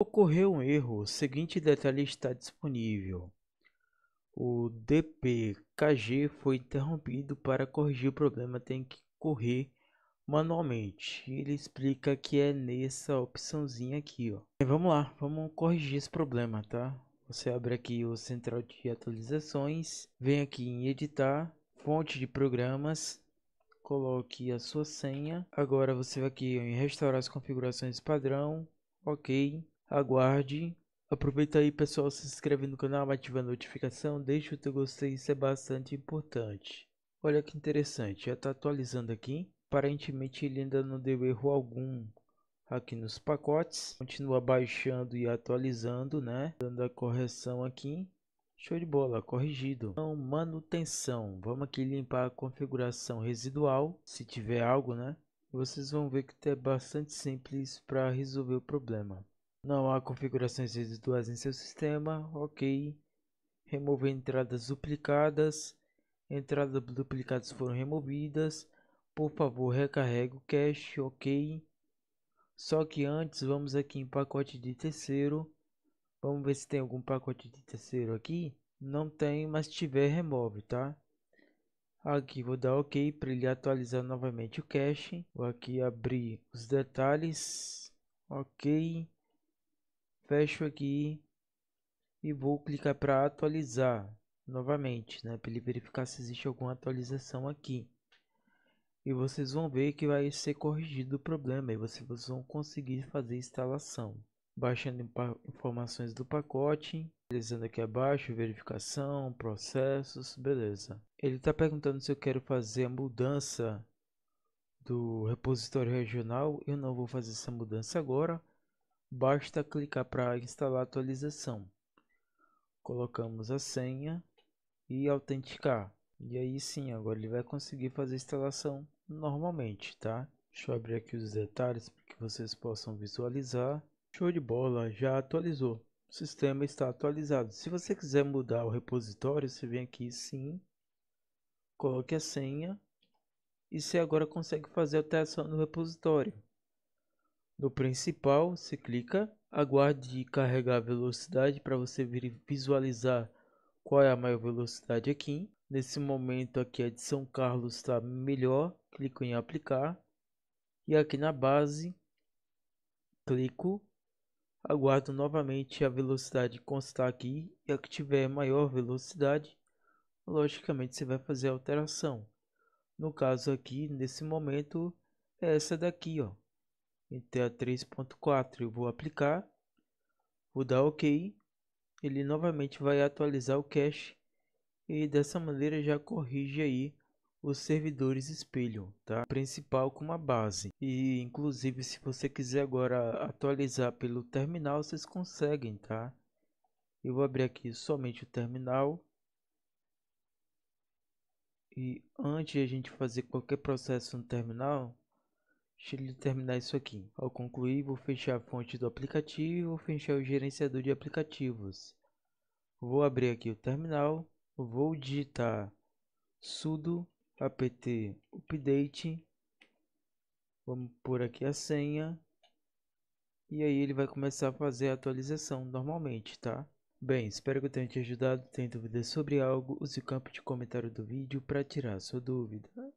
Ocorreu um erro, o seguinte detalhe está disponível. O DPKG foi interrompido para corrigir o problema, tem que correr manualmente. Ele explica que é nessa opçãozinha aqui, ó. E vamos lá, vamos corrigir esse problema, tá? Você abre aqui o central de atualizações, vem aqui em editar, fonte de programas, coloque a sua senha. Agora você vai aqui em restaurar as configurações padrão, ok. Aguarde. Aproveita aí, pessoal, se inscreve no canal, ativa a notificação, deixa o teu gostei, isso é bastante importante. Olha que interessante, já está atualizando aqui. Aparentemente ele ainda não deu erro algum aqui nos pacotes. Continua baixando e atualizando, né? Dando a correção aqui. Show de bola, corrigido. Então, manutenção. Vamos aqui limpar a configuração residual, se tiver algo, né? Vocês vão ver que é bastante simples para resolver o problema. Não há configurações residuais em seu sistema. Ok. Remover entradas duplicadas. Entradas duplicadas foram removidas. Por favor, recarregue o cache. Ok. Só que antes, vamos aqui em pacote de terceiro. Vamos ver se tem algum pacote de terceiro aqui. Não tem, mas tiver, remove, tá? Aqui vou dar OK para ele atualizar novamente o cache. Vou aqui abrir os detalhes. OK fecho aqui e vou clicar para atualizar novamente, né, para ele verificar se existe alguma atualização aqui. E vocês vão ver que vai ser corrigido o problema e vocês vão conseguir fazer a instalação. Baixando informações do pacote, Deslizando aqui abaixo, verificação, processos, beleza. Ele está perguntando se eu quero fazer a mudança do repositório regional. Eu não vou fazer essa mudança agora. Basta clicar para instalar a atualização. Colocamos a senha e autenticar. E aí sim, agora ele vai conseguir fazer a instalação normalmente, tá? Deixa eu abrir aqui os detalhes para que vocês possam visualizar. Show de bola, já atualizou. O sistema está atualizado. Se você quiser mudar o repositório, você vem aqui sim, coloque a senha e você agora consegue fazer a alteração no repositório. No principal, você clica, aguarde carregar a velocidade para você visualizar qual é a maior velocidade aqui. Nesse momento aqui a de São Carlos está melhor, clico em aplicar. E aqui na base, clico, aguardo novamente a velocidade constar aqui. E a que tiver maior velocidade, logicamente você vai fazer a alteração. No caso aqui, nesse momento, é essa daqui, ó em 3.4. Eu vou aplicar, vou dar OK. Ele novamente vai atualizar o cache e dessa maneira já corrige aí os servidores espelho, tá? Principal com uma base. E inclusive se você quiser agora atualizar pelo terminal, vocês conseguem, tá? Eu vou abrir aqui somente o terminal. E antes de a gente fazer qualquer processo no terminal, Deixa ele terminar isso aqui. Ao concluir, vou fechar a fonte do aplicativo e vou fechar o gerenciador de aplicativos. Vou abrir aqui o terminal, vou digitar sudo apt update, vamos por aqui a senha, e aí ele vai começar a fazer a atualização normalmente, tá? Bem, espero que eu tenha te ajudado. Tem dúvidas sobre algo? Use o campo de comentário do vídeo para tirar sua dúvida.